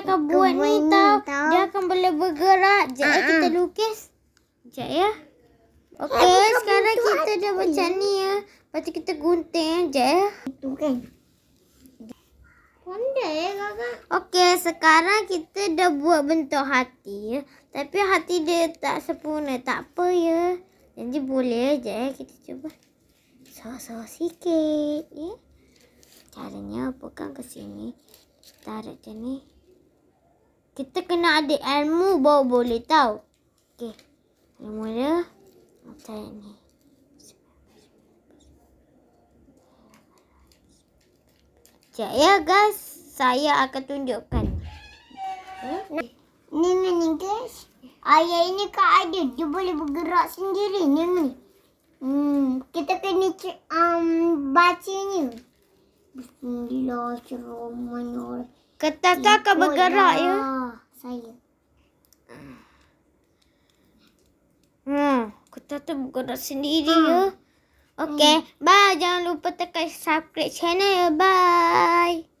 kita akan buat ni tau. tau. Dia akan boleh bergerak. Sekejap uh eh, -huh. kita lukis. Sekejap ya. Okey, oh, sekarang kita dah baca ni ya. Lepas kita gunting aja eh, ya. Itu kan. Pondai ya eh, kakak. Okey, sekarang kita dah buat bentuk hati ya. Tapi hati dia tak sempurna. Tak apa ya. Jadi boleh aja ya. Kita cuba. Sawa-sawa sikit ya. Caranya pegang ke sini. Kita ada ni kita kena ada ilmu baru boleh tahu. Okey. Mula-mula macam ni. Sekejap ya guys. Saya akan tunjukkan. Ni ni ni guys. Ayah ini kan ada. Dia boleh bergerak sendiri. Ni ni. Hmm, kita kena cek. um, baca ni. Bismillahirrahmanirrahim. Kata tak akan bergerak ya saya. Ah. Hmm, kita tu tahu bergerak sendiri hmm. ya. Okay, hmm. bye. Jangan lupa tekan subscribe channel ya. Bye.